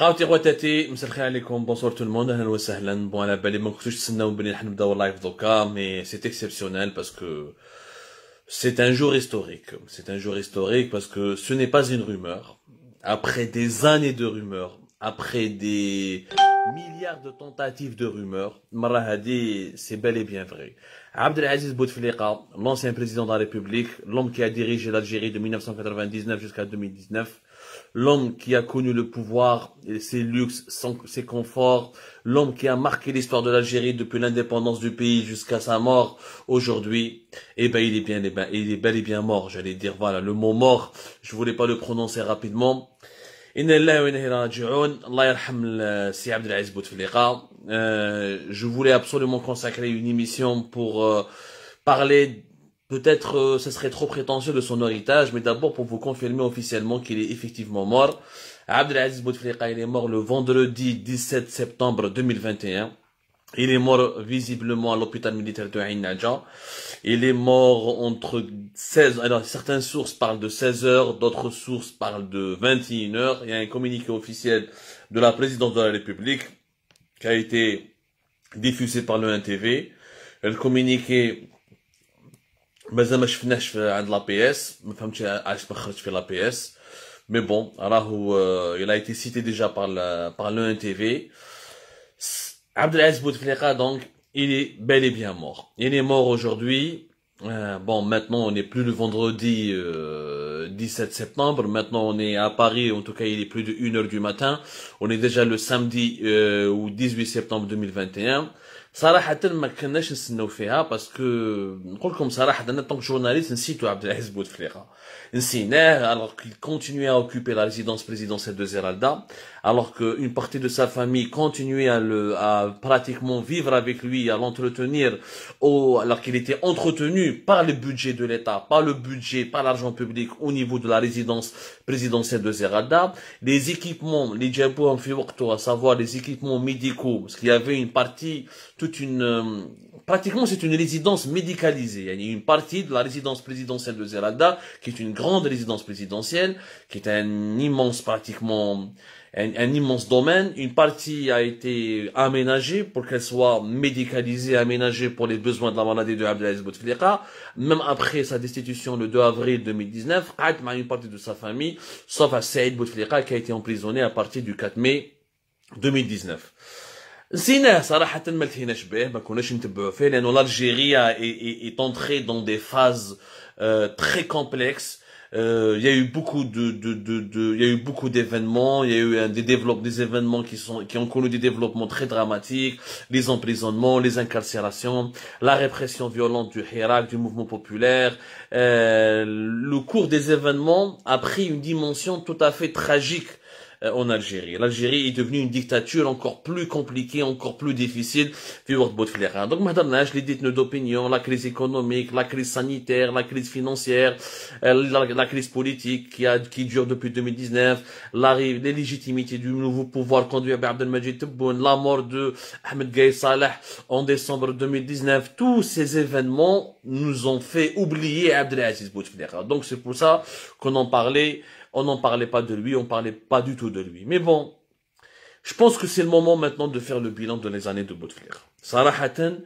mais خواتاتي exceptionnel que que C'est un jour historique. C'est un jour historique parce que ce n'est pas une rumeur. Après des années de rumeurs, après des milliards de tentatives de rumeurs, Marahadi, c'est bel et bien vrai. Abdelaziz Bouteflika, l'ancien président de la République, l'homme qui a dirigé l'Algérie de 1999 jusqu'à 2019, l'homme qui a connu le pouvoir, ses luxes, ses conforts, l'homme qui a marqué l'histoire de l'Algérie depuis l'indépendance du pays jusqu'à sa mort aujourd'hui, eh ben il est bien, eh ben, il est bel et bien mort. J'allais dire voilà le mot mort. Je voulais pas le prononcer rapidement. Euh, je voulais absolument consacrer une émission pour euh, parler Peut-être euh, ce serait trop prétentieux de son héritage, mais d'abord pour vous confirmer officiellement qu'il est effectivement mort. Abdelaziz Bouteflika, il est mort le vendredi 17 septembre 2021. Il est mort visiblement à l'hôpital militaire de Ain Nadja. Il est mort entre 16, alors ah certaines sources parlent de 16 heures, d'autres sources parlent de 21 heures. Il y a un communiqué officiel de la présidence de la République qui a été diffusé par le NTV. tv Le communiqué mais ما شفناش عند لا بي اس ما فهمتش علاش ما في لا بي اس مي بون euh، il a été cité déjà par le par le TV. Abdelaziz Bouteflika donc il est bel et bien mort il est mort aujourd'hui euh, bon maintenant on n'est plus le vendredi 17 euh, septembre maintenant on est à Paris en tout cas il est plus de 1h du matin on est déjà le samedi euh, ou 18 septembre 2021 صراحه ما كناش نستناو فيها باسكو نقول لكم صراحه انا طونك جورناليست نسيتو عبد العزيز بوتفليقه alors qu'il continuait à occuper la résidence présidentielle de Zeralda, alors qu'une partie de sa famille continuait à, le, à pratiquement vivre avec lui, à l'entretenir, alors qu'il était entretenu par le budget de l'État, par le budget, par l'argent public au niveau de la résidence présidentielle de Zeralda. Les équipements, les diapos à savoir les équipements médicaux, parce qu'il y avait une partie, toute une... pratiquement c'est une résidence médicalisée, il y a une partie de la résidence présidentielle de Zeralda qui est une grande résidence présidentielle, qui est un immense pratiquement, un, immense domaine. Une partie a été aménagée pour qu'elle soit médicalisée, aménagée pour les besoins de la maladie de Abdelaziz Bouteflika. Même après sa destitution le 2 avril 2019, Atma a une partie de sa famille, sauf à Saïd Bouteflika qui a été emprisonné à partir du 4 mai 2019. l'Algérie est entrée dans des phases euh, très complexe. Euh, il y a eu beaucoup de, de, de, il y a eu beaucoup d'événements, il y a eu des développements, des événements qui sont, qui ont connu des développements très dramatiques, les emprisonnements, les incarcérations, la répression violente du Hirak, du mouvement populaire. Euh, le cours des événements a pris une dimension tout à fait tragique euh, en Algérie. L'Algérie est devenue une dictature encore plus compliquée, encore plus difficile. Hein. Donc, madame, les nos d'opinion, la crise économique, la crise sanitaire, la crise financière, euh, la, crise politique qui, a, qui dure depuis 2019, l'arrivée, l'illégitimité du nouveau pouvoir conduit par Abdelmajid Tebboune, la mort de Ahmed Gay Saleh en décembre 2019, tous ces événements nous ont fait oublier Abdelaziz Bouteflika. Donc c'est pour ça qu'on en parlait on n'en parlait pas de lui, on parlait pas du tout de lui. Mais bon, je pense que c'est le moment maintenant de faire le bilan de les années de Bouteflika. Sarahatan,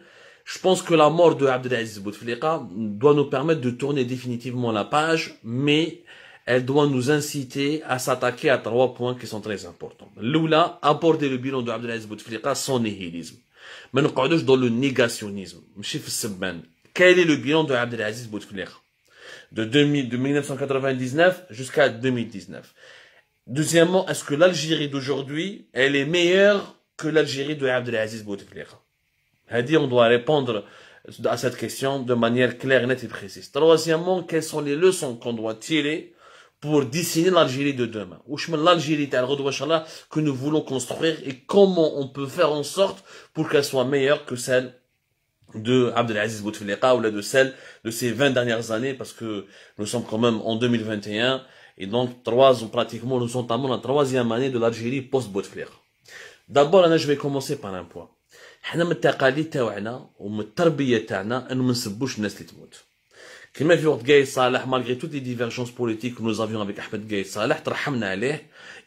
je pense que la mort de Abdelaziz Bouteflika doit nous permettre de tourner définitivement la page, mais elle doit nous inciter à s'attaquer à trois points qui sont très importants. L'oula, aborder le bilan de Abdelaziz Bouteflika sans nihilisme. Mais nous dans le négationnisme. Ben, quel est le bilan de Abdelaziz Bouteflika de, 2000, de 1999 jusqu'à 2019. Deuxièmement, est-ce que l'Algérie d'aujourd'hui, elle est meilleure que l'Algérie de Abdelaziz Bouteflika on doit répondre à cette question de manière claire, nette et précise. Troisièmement, quelles sont les leçons qu'on doit tirer pour dessiner l'Algérie de demain Ou l'Algérie que nous voulons construire et comment on peut faire en sorte pour qu'elle soit meilleure que celle de Abdelaziz Bouteflika ou là de celle de ces 20 dernières années parce que nous sommes quand même en 2021 et donc trois pratiquement nous sommes dans la troisième année de l'Algérie post Bouteflika. D'abord, je vais commencer par un point. احنا من التقاليد et nous التربيه تاعنا انه ما نسبوش الناس اللي تموت malgré toutes les divergences politiques que nous avions avec Ahmed Gay Salah,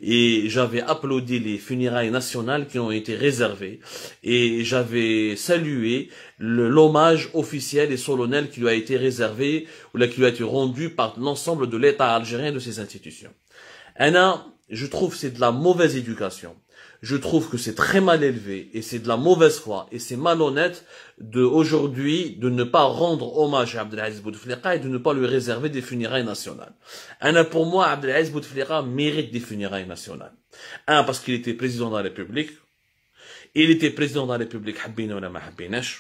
et j'avais applaudi les funérailles nationales qui ont été réservées, et j'avais salué l'hommage officiel et solennel qui lui a été réservé, ou qui lui a été rendu par l'ensemble de l'État algérien de ses institutions. Anna, je trouve c'est de la mauvaise éducation je trouve que c'est très mal élevé et c'est de la mauvaise foi et c'est malhonnête de aujourd'hui de ne pas rendre hommage à Abdelaziz Bouteflika et de ne pas lui réserver des funérailles nationales. Un, pour moi, Abdelaziz Bouteflika mérite des funérailles nationales. Un, parce qu'il était président de la République. Il était président de la République, habine ou non حبيناش.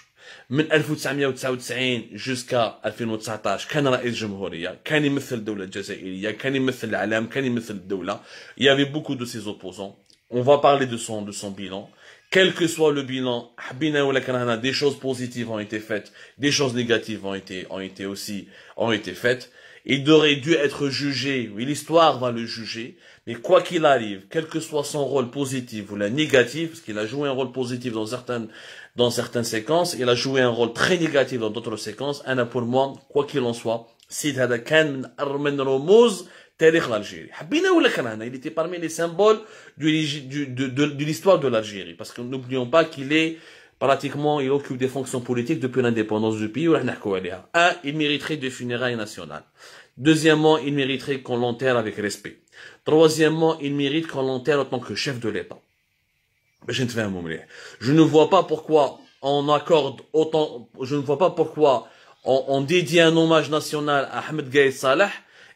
من 1999 جوسكا 2019 كان رئيس جمهورية كان يمثل الدولة الجزائرية كان يمثل الإعلام كان يمثل الدولة avait beaucoup de ses opposants on va parler de son, de son bilan. Quel que soit le bilan, des choses positives ont été faites, des choses négatives ont été, ont été aussi, ont été faites. Il aurait dû être jugé, oui, l'histoire va le juger, mais quoi qu'il arrive, quel que soit son rôle positif ou la négative, parce qu'il a joué un rôle positif dans certaines, dans certaines séquences, il a joué un rôle très négatif dans d'autres séquences, Anna pour moi, quoi qu'il en soit, c'est تاريخ l'Algérie il était parmi les symboles de, l'histoire de l'Algérie parce que n'oublions pas qu'il est pratiquement il occupe des fonctions politiques depuis l'indépendance du pays un il mériterait des funérailles nationales deuxièmement il mériterait qu'on l'enterre avec respect troisièmement il mérite qu'on l'enterre en tant que chef de l'État je ne vois pas pourquoi on accorde autant je ne vois pas pourquoi on, on dédie un hommage national à Ahmed Gaïd Saleh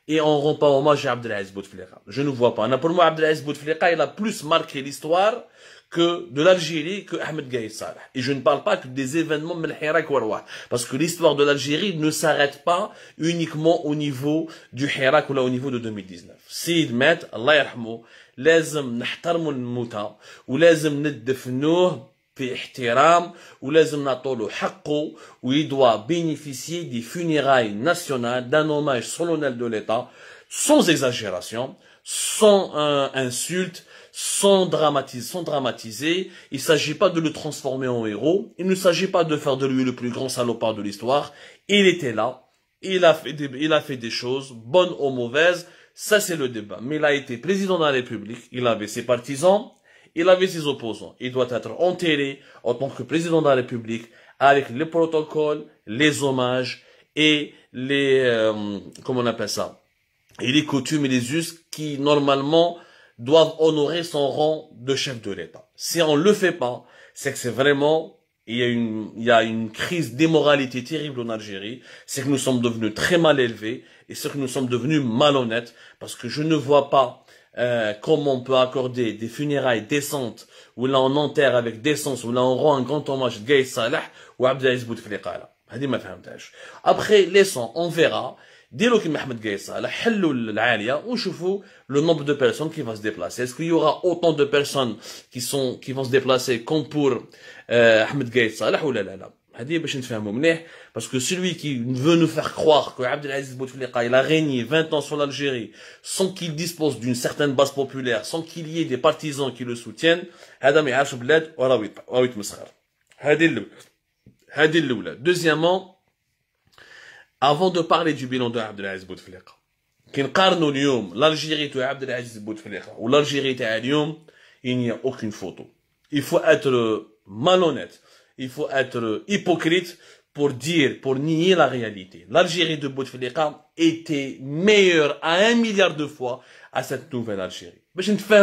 et on rend pas hommage à Abdelaziz Bouteflika. Je ne vois pas. Pour moi, Abdelaziz Bouteflika, il a plus marqué l'histoire que de l'Algérie que Ahmed Gaïd Salah. Et je ne parle pas que des événements Melhirak Warwa. Parce que l'histoire de l'Algérie ne s'arrête pas uniquement au niveau du Hirak ou au niveau de 2019. Sid Met, Allah yarhamou, لازم نحترموا الموتى ولازم ندفنوه il doit bénéficier des حقه nationales, d'un hommage solennel de l'État, hommage sans exagération, sans insulte, sans, dramatiser, Il ne s'agit pas de le transformer en héros. Il ne s'agit pas de faire de lui le plus grand salopard de l'histoire. Il était là. Il a, fait des, il a fait des choses, bonnes ou mauvaises. Ça, c'est le débat. Mais il a été président de la République. Il avait ses partisans il avait ses opposants. Il doit être enterré en tant que président de la République avec les protocoles, les hommages et les, euh, comment on appelle ça, et les coutumes et les us qui normalement doivent honorer son rang de chef de l'État. Si on le fait pas, c'est que c'est vraiment il y a une il y a une crise d'immoralité terrible en Algérie, c'est que nous sommes devenus très mal élevés et c'est que nous sommes devenus malhonnêtes parce que je ne vois pas euh, Comment on peut accorder des funérailles décentes, où là on enterre avec décence, où là on rend un grand hommage à Gaï Salah ou Abdelaziz Bouteflika. Après les on verra, dès que Mohamed Gaï Salah, on vous le nombre de personnes qui vont se déplacer. Est-ce qu'il y aura autant de personnes qui, sont, qui vont se déplacer comme pour euh, Ahmed Gaï ou là là là هذه باش نتفاهموا مليح باسكو celui qui veut nous faire croire que Abdelaziz Bouteflika il a régné 20 ans sur l'Algérie sans qu'il dispose d'une certaine base populaire sans qu'il y ait des partisans qui le soutiennent هذا ما يعرفش بلاد وراه وراه يتمسخر هذه الاولى هذه الاولى deuxièmement avant de parler du bilan de Abdelaziz Bouteflika كي نقارنوا اليوم l'Algérie تاع Abdelaziz Bouteflika ou l'Algérie تاع اليوم il n'y a aucune photo il faut être malhonnête il faut être hypocrite pour dire, pour nier la réalité. L'Algérie de Bouteflika était meilleure à un milliard de fois à cette nouvelle Algérie. Mais je ne fais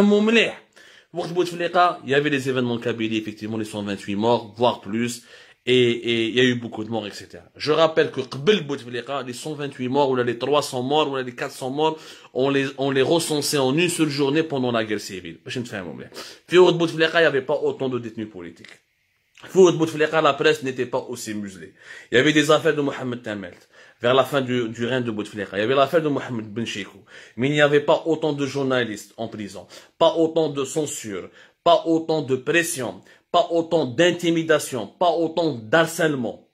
il y avait des événements kabyles effectivement, les 128 morts, voire plus, et, il y a eu beaucoup de morts, etc. Je rappelle que Kbel Bouteflika, les 128 morts, ou les 300 morts, ou les 400 morts, on les, recensait en une seule journée pendant la guerre civile. je ne fais il n'y avait pas autant de détenus politiques. Fouad Bouteflika, la presse n'était pas aussi muselée. Il y avait des affaires de Mohamed Tamelt vers la fin du, règne de Bouteflika. Il y avait l'affaire de Mohamed Ben Mais il n'y avait pas autant de journalistes en prison, pas autant de censure, pas autant de pression, pas autant d'intimidation, pas autant d'harcèlement.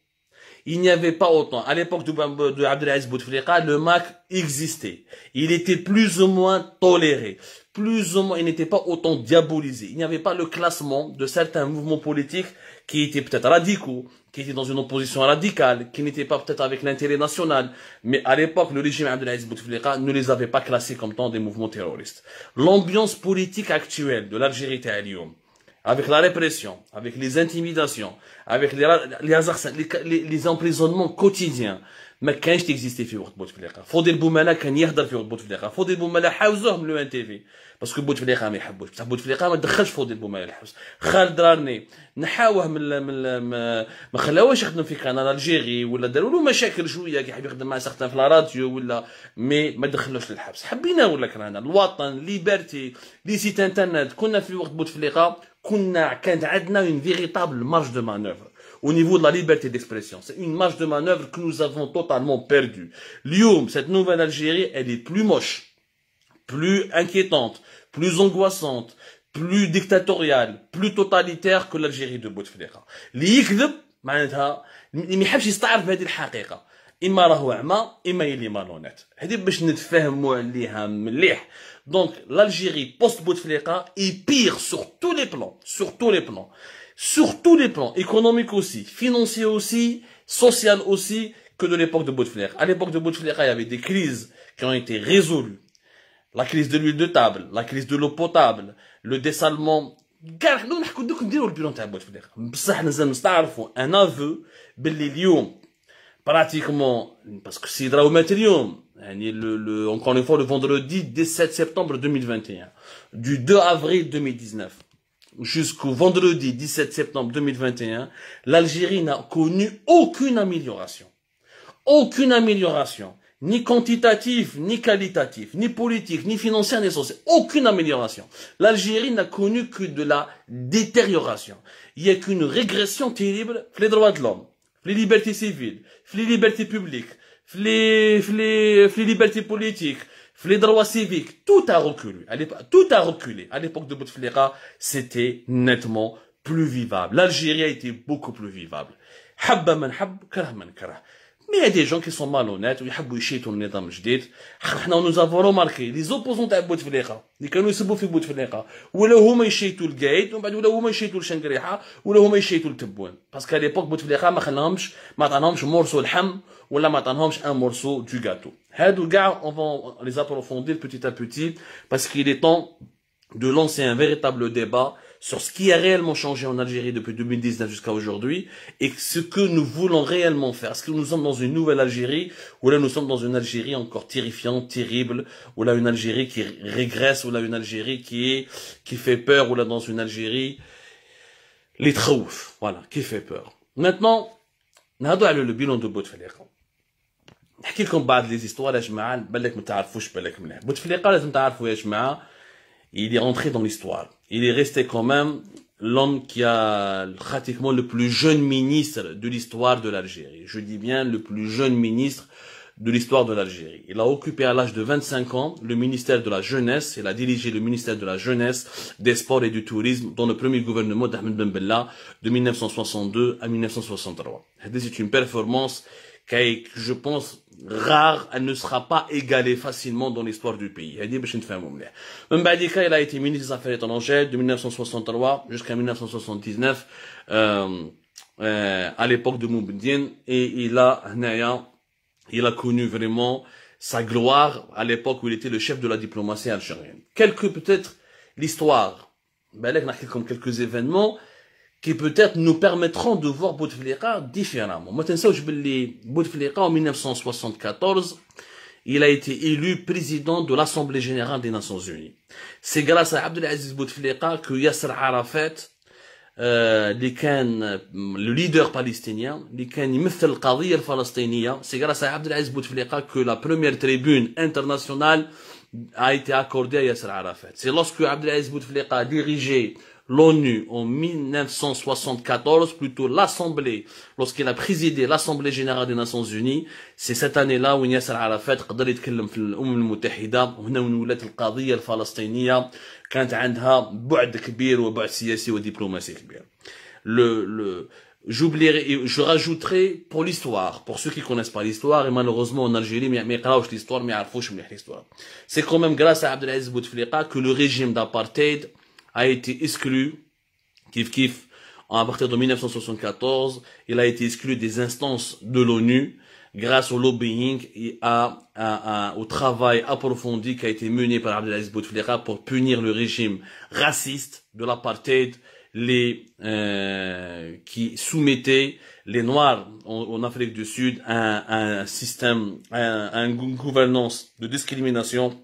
Il n'y avait pas autant. À l'époque de, de Abdelaziz Bouteflika, le MAC existait. Il était plus ou moins toléré plus ou moins, il n'était pas autant diabolisé. Il n'y avait pas le classement de certains mouvements politiques qui étaient peut-être radicaux, qui étaient dans une opposition radicale, qui n'étaient pas peut-être avec l'intérêt national. Mais à l'époque, le régime Abdelaziz Bouteflika ne les avait pas classés comme tant des mouvements terroristes. L'ambiance politique actuelle de l'Algérie Talium, avec la répression, avec les intimidations, avec les, les emprisonnements quotidiens, ما كانش تيكزيستي في وقت بوتفليقه فوديل بومالا كان يهضر في وقت بوتفليقه فوديل بومالا حاوزوه من لو ان تي في باسكو بوتفليقه ما يحبوش بصح بوتفليقه ما دخلش فوديل بومالا الحبس خالد راني نحاوه من من ما خلاوهش يخدم في كندا الجيري ولا داروا له مشاكل شويه كي حاب يخدم مع سختان في الراديو ولا مي ما دخلوش للحبس حبينا ولا كرهنا الوطن ليبرتي لي سيت انترنت كنا في وقت بوتفليقه كنا كانت عندنا اون فيغيتابل مارج دو مانوفر au niveau de la liberté d'expression. C'est une marge de manœuvre que nous avons totalement perdue. Lyoum, cette nouvelle Algérie, elle est plus moche, plus inquiétante, plus angoissante, plus dictatoriale, plus totalitaire que l'Algérie de Bouteflika. Donc l'Algérie post Bouteflika est pire sur tous les plans sur tous les plans sur tous les plans, économiques aussi, financier aussi, social aussi, que de l'époque de Bouteflika. À l'époque de Bouteflika, il y avait des crises qui ont été résolues. La crise de l'huile de table, la crise de l'eau potable, le dessalement. nous Un aveu, pratiquement, parce que c'est hein, dramatique, le, le, encore une fois, le vendredi 17 septembre 2021, du 2 avril 2019 jusqu'au vendredi 17 septembre 2021, l'Algérie n'a connu aucune amélioration. Aucune amélioration, ni quantitative, ni qualitative, ni politique, ni financière, ni sociale. Aucune amélioration. L'Algérie n'a connu que de la détérioration. Il n'y a qu'une régression terrible les droits de l'homme, les libertés civiles, les libertés publiques, les, les libertés politiques, les droits civiques, tout a reculé. Tout a reculé. À l'époque de Bouteflika, c'était nettement plus vivable. L'Algérie a été beaucoup plus vivable. Mais il y a des gens qui sont malhonnêtes, ou ils habouent chier ton nez dans le nous avons remarqué, les opposants de Bouteflika, les canaux se de Bouteflika, ou le homme tout le gate, ou le homme est chier tout le chengriha, ou le homme est chier tout le tibouin. Parce qu'à l'époque, Bouteflika, maintenant, un morceau le ham, ou là, maintenant, un morceau du gâteau. Hein, gars, on va les approfondir petit à petit, parce qu'il est temps de lancer un véritable débat, sur ce qui a réellement changé en Algérie depuis 2019 jusqu'à aujourd'hui et ce que nous voulons réellement faire. Est-ce que nous sommes dans une nouvelle Algérie ou là nous sommes dans une Algérie encore terrifiante, terrible, ou là une Algérie qui régresse, ou là une Algérie qui est, qui fait peur, ou là dans une Algérie les traouf, voilà, qui fait peur. Maintenant, نهضوا على le bilan de Bouteflika. Quelqu'un لكم les histoires يا جماعه بالك vous تعرفوش بالك مليح بوتفليقه لازم تعرفوا il est entré dans l'histoire. Il est resté quand même l'homme qui a pratiquement le plus jeune ministre de l'histoire de l'Algérie. Je dis bien le plus jeune ministre de l'histoire de l'Algérie. Il a occupé à l'âge de 25 ans le ministère de la Jeunesse. Il a dirigé le ministère de la Jeunesse, des Sports et du Tourisme dans le premier gouvernement d'Ahmed Ben Bella de 1962 à 1963. C'est une performance je pense rare, elle ne sera pas égalée facilement dans l'histoire du pays. Même il a été ministre des Affaires étrangères de 1963 jusqu'à 1979, euh, euh, à l'époque de Moubdine, et il a, il a connu vraiment sa gloire à l'époque où il était le chef de la diplomatie algérienne. Quelque peut-être, l'histoire, ben, comme quelques événements, qui peut-être nous permettront de voir Bouteflika différemment. Maintenant, ça, je vais Bouteflika, en 1974, il a été élu président de l'Assemblée Générale des Nations Unies. C'est grâce à Abdelaziz Bouteflika que Yasser Arafat, euh, le leader palestinien, c'est grâce à Abdelaziz Bouteflika que la première tribune internationale a été accordée à Yasser Arafat. C'est lorsque Abdelaziz Bouteflika a dirigé l'ONU en 1974, plutôt l'Assemblée, lorsqu'il a présidé l'Assemblée générale des Nations Unies, c'est cette année-là où Yasser Arafat قدر يتكلم في الأمم المتحدة وهنا ولات القضية الفلسطينية كانت عندها بعد كبير وبعد سياسي ودبلوماسي كبير. Le, le, J'oublierai, je rajouterai pour l'histoire, pour ceux qui connaissent pas l'histoire, et malheureusement en Algérie, mais l'histoire, mais l'histoire. C'est quand même grâce à Abdelaziz Bouteflika que le régime d'apartheid a été exclu, kif kif, à partir de 1974, il a été exclu des instances de l'ONU grâce au lobbying et à, au travail approfondi qui a été mené par Abdelaziz Bouteflika pour punir le régime raciste de l'apartheid les euh, qui soumettait les Noirs en, Afrique du Sud à, un système, à, une gouvernance de discrimination,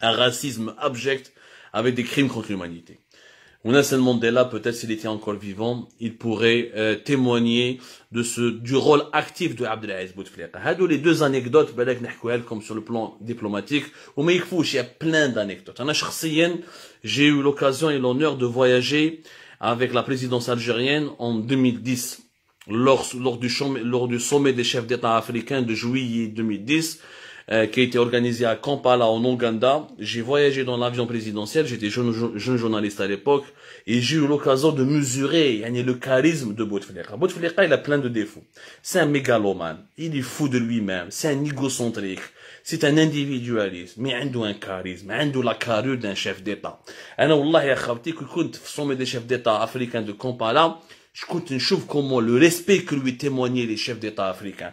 un racisme abject avec des crimes contre l'humanité. Nelson Mandela, peut-être s'il était encore vivant, il pourrait euh, témoigner du rôle actif de Abdelaziz Bouteflika. Hadou les deux anecdotes, comme sur le plan diplomatique, mais il y a plein d'anecdotes. j'ai eu l'occasion et l'honneur de voyager avec la présidence algérienne en 2010 lors du sommet des chefs d'État africains de juillet 2010. Euh, qui a été organisé à Kampala en Ouganda. J'ai voyagé dans l'avion présidentiel, j'étais jeune, journaliste à l'époque, et j'ai eu l'occasion de mesurer le charisme de Bouteflika. Bouteflika, il a plein de défauts. C'est un mégalomane, il est fou de lui-même, c'est un égocentrique, c'est un individualiste, mais il a un charisme, il a la carrure d'un chef d'État. Alors والله يا que كنت au sommet des chefs d'État africains de Kampala, je compte une comment le respect que lui témoignaient les chefs d'État africains.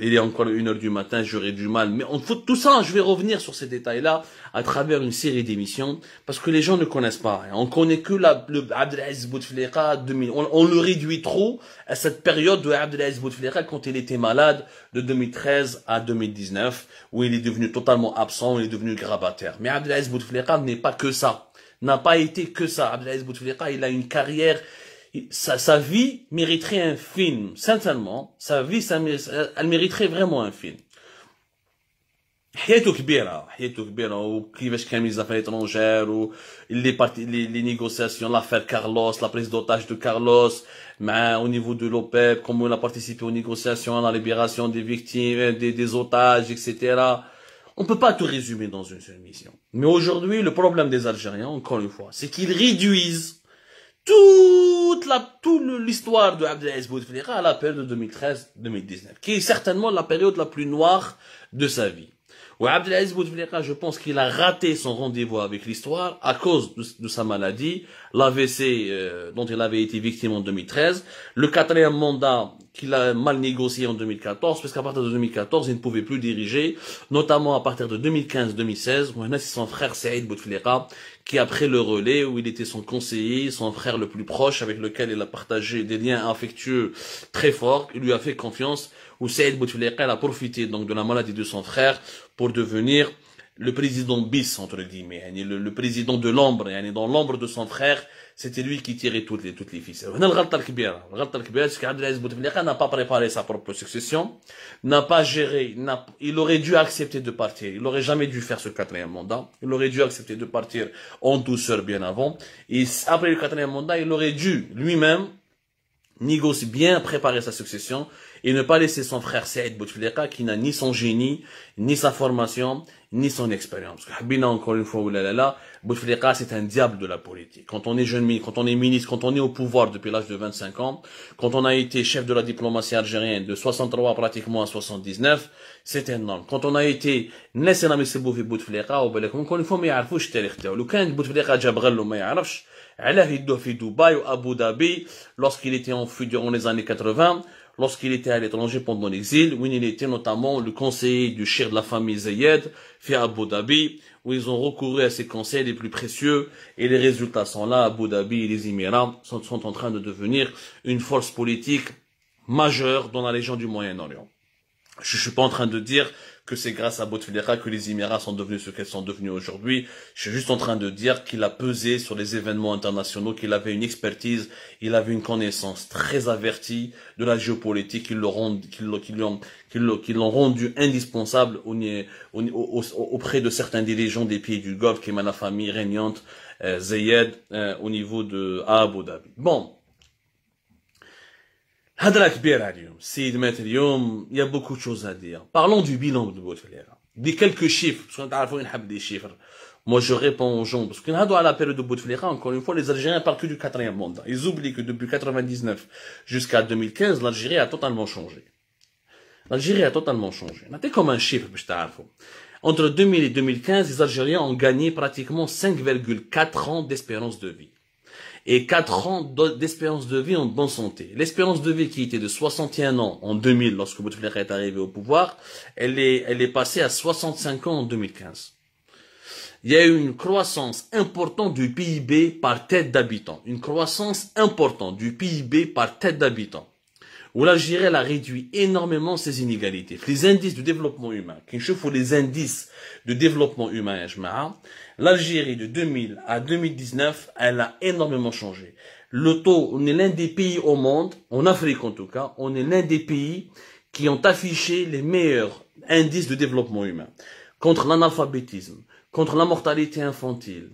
il est encore une heure du matin, j'aurai du mal. Mais on fout tout ça, je vais revenir sur ces détails-là à travers une série d'émissions, parce que les gens ne connaissent pas. On connaît que la, le Abdelaziz Bouteflika 2000. On, on, le réduit trop à cette période de Abdelaziz Bouteflika quand il était malade de 2013 à 2019, où il est devenu totalement absent, il est devenu grabataire. Mais Abdelaziz Bouteflika n'est pas que ça, n'a pas été que ça. Abdelaziz Bouteflika, il a une carrière sa, sa vie mériterait un film, sincèrement, sa vie, elle mériterait vraiment un film. Hieto Kibira, ou Kivesh Kamis Affaires étrangères, ou les les négociations, l'affaire Carlos, la prise d'otages de Carlos, mais au niveau de l'OPEP, e comment il a participé aux négociations, à la libération des victimes, hein, des, des otages, etc. On peut pas tout résumer dans une seule mission. Mais aujourd'hui, le problème des Algériens, encore une fois, c'est qu'ils réduisent toute la, toute l'histoire de Abdelaziz Bouteflika à la période de 2013-2019, qui est certainement la période la plus noire de sa vie. Oui, Abdelaziz Bouteflika, je pense qu'il a raté son rendez-vous avec l'histoire à cause de, sa maladie, l'AVC euh, dont il avait été victime en 2013, le quatrième mandat qu'il a mal négocié en 2014, parce qu'à partir de 2014, il ne pouvait plus diriger, notamment à partir de 2015-2016, où maintenant a son frère Saïd Bouteflika, qui après le relais, où il était son conseiller, son frère le plus proche, avec lequel il a partagé des liens affectueux très forts, il lui a fait confiance, où Saïd Bouteflika a profité donc de la maladie de son frère pour devenir le président bis, entre guillemets, le, le président de l'ombre, dans l'ombre de son frère, c'était lui qui tirait toutes les, toutes les ficelles. n'a pas préparé sa propre succession, n'a pas géré, il aurait dû accepter de partir, il n'aurait jamais dû faire ce quatrième mandat, il aurait dû accepter de partir en douceur bien avant, et après le quatrième mandat, il aurait dû lui-même négocier, bien préparer sa succession, et ne pas laisser son frère Saïd Bouteflika, qui n'a ni son génie, ni sa formation, ni son expérience. Habina, encore une fois, Bouteflika, c'est un diable de la politique. Quand on est jeune quand on est ministre, quand on est au pouvoir depuis l'âge de 25 ans, quand on a été chef de la diplomatie algérienne de 63 pratiquement à 79, c'est énorme. Quand on a été, n'est-ce pas, c'est Bouteflika, ou bien, encore une fois, mais il a un Le de Bouteflika, Jabrello, mais il علاه يدوه في ou Abu Dhabi lorsqu'il était en fuite durant les années 80 lorsqu'il était à l'étranger pendant l'exil, où il était notamment le conseiller du chef de la famille Zayed, fait à Abu Dhabi, où ils ont recouru à ses conseils les plus précieux, et les résultats sont là, Abu Dhabi et les Émirats sont, sont en train de devenir une force politique majeure dans la région du Moyen-Orient. Je ne suis pas en train de dire que c'est grâce à Bouteflika que les Émirats sont devenus ce qu'ils sont devenus aujourd'hui. Je suis juste en train de dire qu'il a pesé sur les événements internationaux, qu'il avait une expertise, il avait une connaissance très avertie de la géopolitique qui l'ont rendue rendu indispensable auprès de certains dirigeants des pays du Golfe, qui est la famille régnante, euh, Zayed, euh, au niveau de Abu Dhabi. Bon il y a beaucoup de choses à dire parlons du bilan de quelques Des quelques chiffres. تعرفوا دي chiffres. Moi, je réponds aux gens, parce que nous à la période de Bouteflika, encore une fois, les Algériens parlent que du quatrième mandat. Ils oublient que depuis 99 jusqu'à 2015, l'Algérie a totalement changé. L'Algérie a totalement changé. Notez comme un chiffre, Entre 2000 et 2015, les Algériens ont gagné pratiquement 5,4 ans d'espérance de vie et 4 ans d'espérance de vie en bonne santé. L'espérance de vie qui était de 61 ans en 2000 lorsque Bouteflika est arrivé au pouvoir, elle est, elle est passée à 65 ans en 2015. Il y a eu une croissance importante du PIB par tête d'habitant. Une croissance importante du PIB par tête d'habitant. Où l'Algérie, a réduit énormément ses inégalités. Les indices de développement humain, qui les indices de développement humain, L'Algérie de 2000 à 2019, elle a énormément changé. Le taux, on est l'un des pays au monde, en Afrique en tout cas, on est l'un des pays qui ont affiché les meilleurs indices de développement humain. Contre l'analphabétisme, contre la mortalité infantile,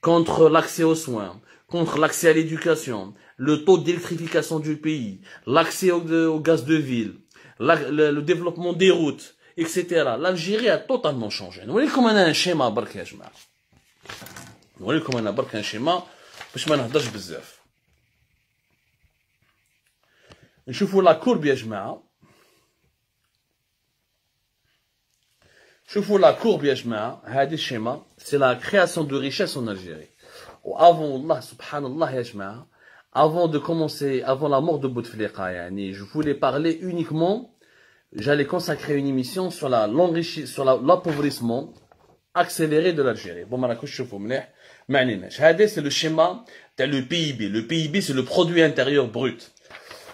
contre l'accès aux soins, contre l'accès à l'éducation, le taux d'électrification du pays, l'accès au, gaz de ville, le, développement des routes, etc. L'Algérie a totalement changé. Vous voyez comment on a un schéma, نوريكم انا برك شيما باش ما نهضرش بزاف نشوفوا لا كورب يا جماعه شوفوا لا كورب يا جماعه هذه الشيما سي لا كرياسيون دو ريشيس الجيري سبحان الله يا avant de commencer, avant la mort de Bouteflika, je voulais parler uniquement, j'allais consacrer une émission sur sur l'appauvrissement accélérée de l'Algérie. Bon, c'est le schéma, le PIB. Le PIB, c'est le produit intérieur brut.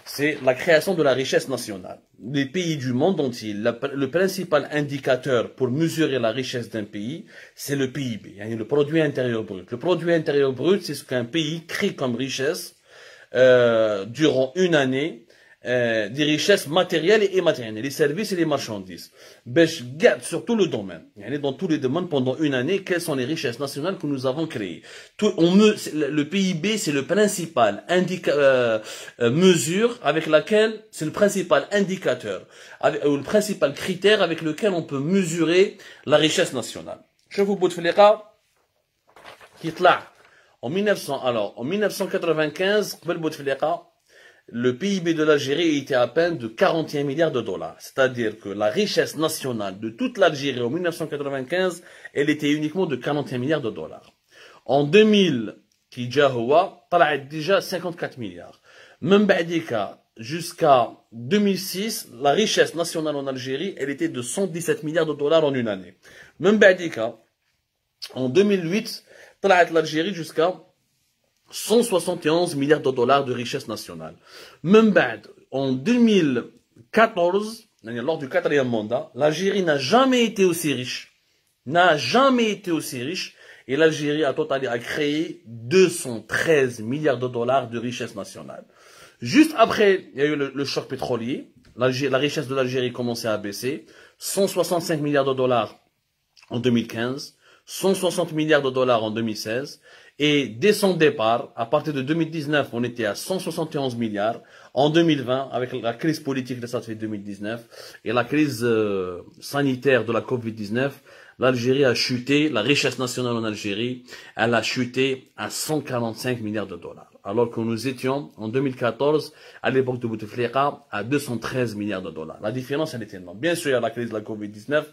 C'est la création de la richesse nationale. Les pays du monde ont-ils le principal indicateur pour mesurer la richesse d'un pays, c'est le PIB, le produit intérieur brut. Le produit intérieur brut, c'est ce qu'un pays crée comme richesse euh, durant une année euh, des richesses matérielles et immatérielles, les services et les marchandises. Je garde sur tout le domaine, dans tous les domaines pendant une année, quelles sont les richesses nationales que nous avons créées. Tout, on le PIB, c'est le principal indica, euh, euh, mesure avec laquelle, c'est le principal indicateur, ou le principal critère avec lequel on peut mesurer la richesse nationale. Je vous Bouteflika, qui est là, en 1900, alors, en 1995, le PIB de l'Algérie était à peine de 41 milliards de dollars. C'est-à-dire que la richesse nationale de toute l'Algérie en 1995, elle était uniquement de 41 milliards de dollars. En 2000, qui déjà a déjà 54 milliards. Même jusqu'à 2006, la richesse nationale en Algérie, elle était de 117 milliards de dollars en une année. Même en 2008, l'Algérie jusqu'à 171 milliards de dollars de richesse nationale. Même en 2014, lors du quatrième mandat, l'Algérie n'a jamais été aussi riche. N'a jamais été aussi riche. Et l'Algérie a, créé 213 milliards de dollars de richesse nationale. Juste après, il y a eu le, le choc pétrolier. La richesse de l'Algérie commençait à baisser. 165 milliards de dollars en 2015. 160 milliards de dollars en 2016 et dès son départ, à partir de 2019, on était à 171 milliards. En 2020, avec la crise politique de ça dix 2019 et la crise euh, sanitaire de la Covid-19, l'Algérie a chuté, la richesse nationale en Algérie, elle a chuté à 145 milliards de dollars alors que nous étions en 2014, à l'époque de Bouteflika, à 213 milliards de dollars. La différence, elle était énorme. Bien sûr, il y a la crise de la Covid-19.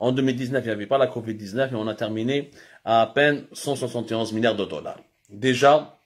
En 2019, il n'y avait pas la Covid-19 et on a terminé à à peine 171 milliards de dollars. Déjà,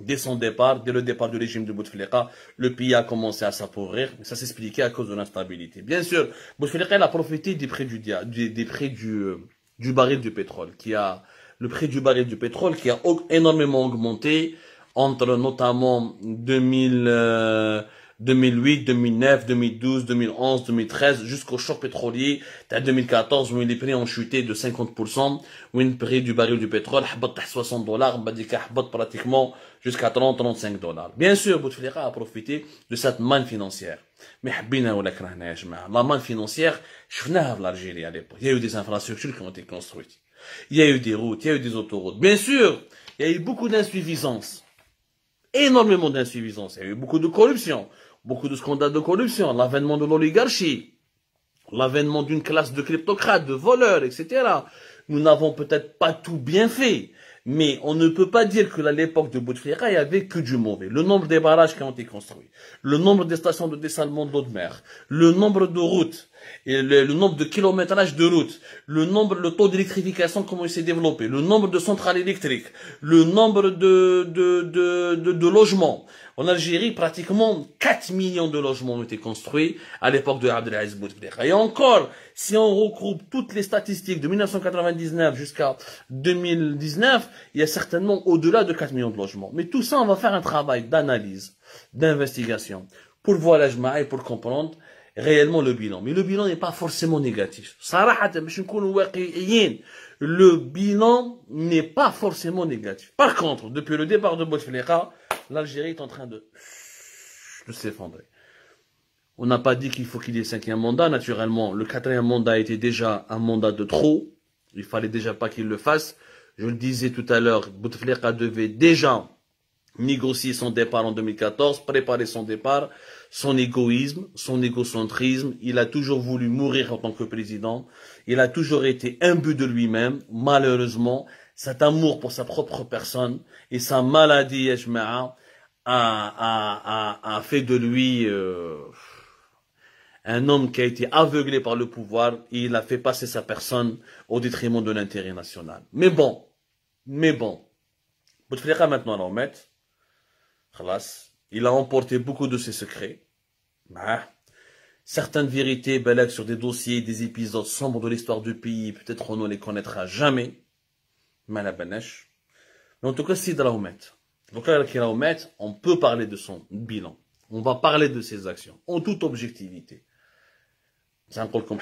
dès son départ, dès le départ du régime de Bouteflika, le pays a commencé à s'appauvrir, ça s'expliquait à cause de l'instabilité. Bien sûr, Bouteflika a profité des prix du, du, euh, du baril du pétrole, qui a, le prix du baril du pétrole qui a énormément augmenté entre notamment 2008, 2009, 2012, 2011, 2013, jusqu'au choc pétrolier de 2014, où les prix ont chuté de 50%, où le prix du baril du pétrole a 60 dollars, a pratiquement jusqu'à 30-35 dollars. Bien sûr, Bouteflika a profité de cette manne financière. Mais la manne financière, je l'Algérie à l'époque. Il y a eu des infrastructures qui ont été construites. Il y a eu des routes, il y a eu des autoroutes. Bien sûr, il y a eu beaucoup d'insuffisances énormément d'insuffisance. Il y a eu beaucoup de corruption, beaucoup de scandales de corruption, l'avènement de l'oligarchie, l'avènement d'une classe de cryptocrates, de voleurs, etc. Nous n'avons peut-être pas tout bien fait, mais on ne peut pas dire que à l'époque de Bouteflika, il n'y avait que du mauvais. Le nombre des barrages qui ont été construits, le nombre des stations de dessalement d'eau de mer, le nombre de routes, et le, nombre de kilométrages de route, le nombre, le taux d'électrification, comment il s'est développé, le nombre de centrales électriques, le nombre de, de, de, de, logements. En Algérie, pratiquement 4 millions de logements ont été construits à l'époque de Abdelaziz Bouteflika. Et encore, si on regroupe toutes les statistiques de 1999 jusqu'à 2019, il y a certainement au-delà de 4 millions de logements. Mais tout ça, on va faire un travail d'analyse, d'investigation, pour voir l'Ajma et pour comprendre réellement le bilan. Mais le bilan n'est pas forcément négatif. Le bilan n'est pas forcément négatif. Par contre, depuis le départ de Bouteflika, l'Algérie est en train de, s'effondrer. On n'a pas dit qu'il faut qu'il y ait cinquième mandat, naturellement. Le quatrième mandat était déjà un mandat de trop. Il fallait déjà pas qu'il le fasse. Je le disais tout à l'heure, Bouteflika devait déjà négocier son départ en 2014, préparer son départ, son égoïsme, son égocentrisme. Il a toujours voulu mourir en tant que président. Il a toujours été imbu de lui-même. Malheureusement, cet amour pour sa propre personne et sa maladie, a, a, a, a, fait de lui euh, un homme qui a été aveuglé par le pouvoir et il a fait passer sa personne au détriment de l'intérêt national. Mais bon, mais bon. Bouteflika maintenant, mettre. Il a emporté beaucoup de ses secrets. Bah, certaines vérités Balak, sur des dossiers, des épisodes sombres de l'histoire du pays, peut-être on ne les connaîtra jamais. Mais en tout cas, c'est de on peut parler de son bilan. On va parler de ses actions, en toute objectivité. comme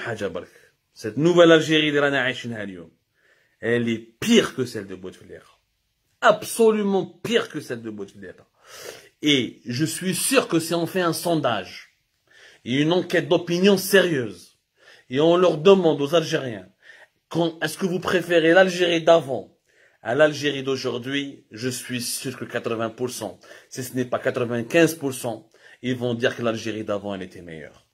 Cette nouvelle Algérie de elle est pire que celle de Bouteflika. Absolument pire que celle de Bouteflika. Et je suis sûr que si on fait un sondage et une enquête d'opinion sérieuse, et on leur demande aux Algériens, est-ce que vous préférez l'Algérie d'avant à l'Algérie d'aujourd'hui, je suis sûr que 80%, si ce n'est pas 95%, ils vont dire que l'Algérie d'avant, elle était meilleure.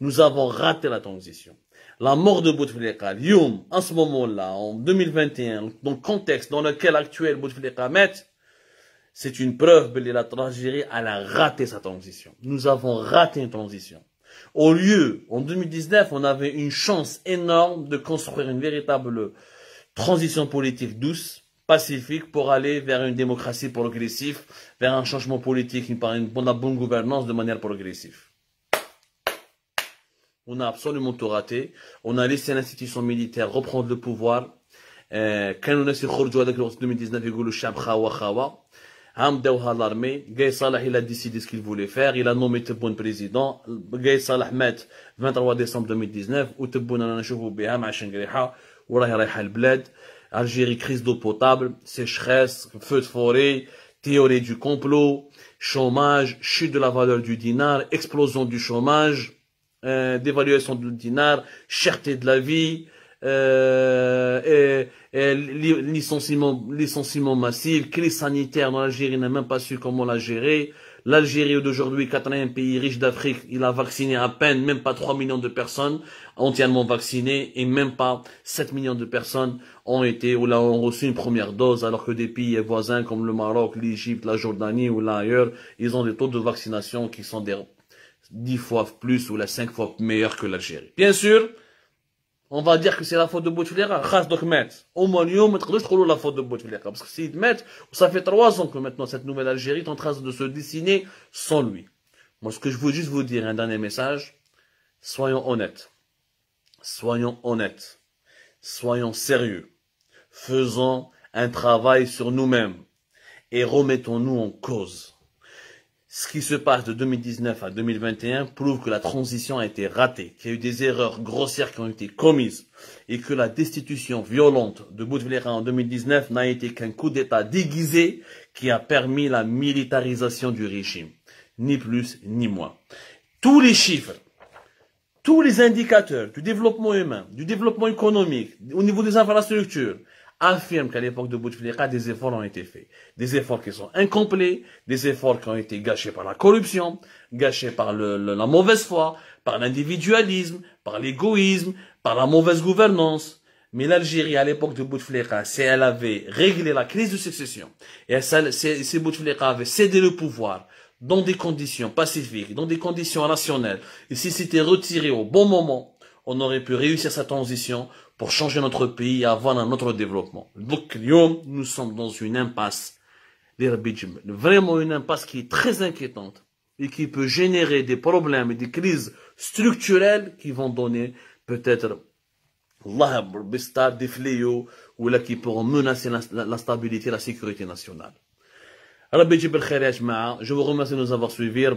Nous avons raté la transition. La mort de Bouteflika, Lyoum, en ce moment-là, en 2021, dans le contexte dans lequel actuel Bouteflika met, c'est une preuve que la tragédie elle a raté sa transition. Nous avons raté une transition. Au lieu, en 2019, on avait une chance énorme de construire une véritable transition politique douce, pacifique, pour aller vers une démocratie progressive, vers un changement politique, une, une, bonne gouvernance de manière progressive. On a absolument tout raté. On a laissé l'institution militaire reprendre le pouvoir. Euh, l'armée, Gay Salah il a décidé ce qu'il voulait faire, il a nommé Tebboune président, Gay Salah met 23 décembre 2019, où Tebboune a نشوفوا بها مع شنقريحة وراهي Algérie crise d'eau potable, sécheresse, feu de forêt, théorie du complot, chômage, chute de la valeur du dinar, explosion du chômage, euh, dévaluation du dinar, cherté de la vie, euh, licenciement, licenciement massif, crise sanitaire dans l'Algérie, n'a même pas su comment la gérer. L'Algérie d'aujourd'hui, quatrième pays riche d'Afrique, il a vacciné à peine, même pas 3 millions de personnes entièrement vaccinées et même pas 7 millions de personnes ont été ou là ont reçu une première dose alors que des pays voisins comme le Maroc, l'Égypte, la Jordanie ou là ailleurs, ils ont des taux de vaccination qui sont des 10 fois plus ou la 5 fois meilleurs que l'Algérie. Bien sûr, on va dire que c'est la faute de Bouteflika, Au moins, la faute de Parce que Met, ça fait trois ans que maintenant cette nouvelle Algérie est en train de se dessiner sans lui. Moi, ce que je veux juste vous dire, un dernier message, soyons honnêtes. Soyons honnêtes. Soyons sérieux. Faisons un travail sur nous-mêmes. Et remettons-nous en cause ce qui se passe de 2019 à 2021 prouve que la transition a été ratée, qu'il y a eu des erreurs grossières qui ont été commises et que la destitution violente de Bouteflika en 2019 n'a été qu'un coup d'État déguisé qui a permis la militarisation du régime. Ni plus ni moins. Tous les chiffres, tous les indicateurs du développement humain, du développement économique, au niveau des infrastructures, affirme qu'à l'époque de Bouteflika, des efforts ont été faits. Des efforts qui sont incomplets, des efforts qui ont été gâchés par la corruption, gâchés par le, la mauvaise foi, par l'individualisme, par l'égoïsme, par la mauvaise gouvernance. Mais l'Algérie, à l'époque de Bouteflika, si elle avait réglé la crise de succession, et si Bouteflika avait cédé le pouvoir dans des conditions pacifiques, dans des conditions rationnelles, et si c'était retiré au bon moment, on aurait pu réussir sa transition pour changer notre pays et avoir un autre développement. Donc, nous sommes dans une impasse, vraiment une impasse qui est très inquiétante et qui peut générer des problèmes et des crises structurelles qui vont donner peut-être des fléaux ou là qui pourront menacer la, stabilité la stabilité, la sécurité nationale. Je vous remercie de nous avoir suivis.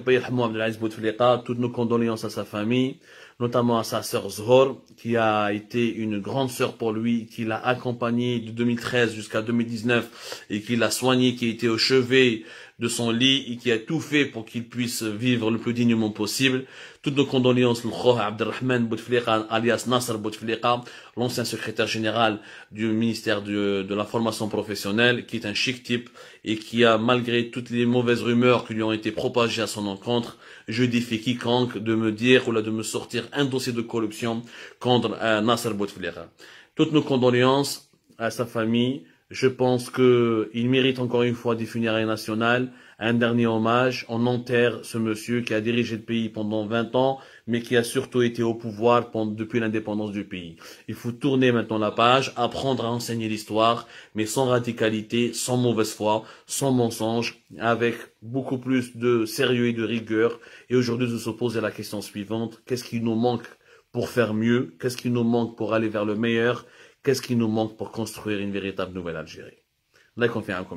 Toutes nos condoléances à sa famille notamment à sa sœur Zhor, qui a été une grande sœur pour lui, qui l'a accompagné de 2013 jusqu'à 2019 et qui l'a soigné, qui été au chevet de son lit et qui a tout fait pour qu'il puisse vivre le plus dignement possible. Toutes nos condoléances, à Abdelrahman Bouteflika, alias Nasser Bouteflika, l'ancien secrétaire général du ministère de, de la formation professionnelle, qui est un chic type et qui a, malgré toutes les mauvaises rumeurs qui lui ont été propagées à son encontre, je défie quiconque de me dire ou de me sortir un dossier de corruption contre euh, Nasser Bouteflika. Toutes nos condoléances à sa famille, je pense qu'il mérite encore une fois des funérailles nationales, un dernier hommage. On enterre ce monsieur qui a dirigé le pays pendant 20 ans, mais qui a surtout été au pouvoir depuis l'indépendance du pays. Il faut tourner maintenant la page, apprendre à enseigner l'histoire, mais sans radicalité, sans mauvaise foi, sans mensonge, avec beaucoup plus de sérieux et de rigueur. Et aujourd'hui, nous se pose la question suivante. Qu'est-ce qui nous manque pour faire mieux Qu'est-ce qui nous manque pour aller vers le meilleur Qu'est-ce qui nous manque pour construire une véritable nouvelle Algérie Là, qu'on fait un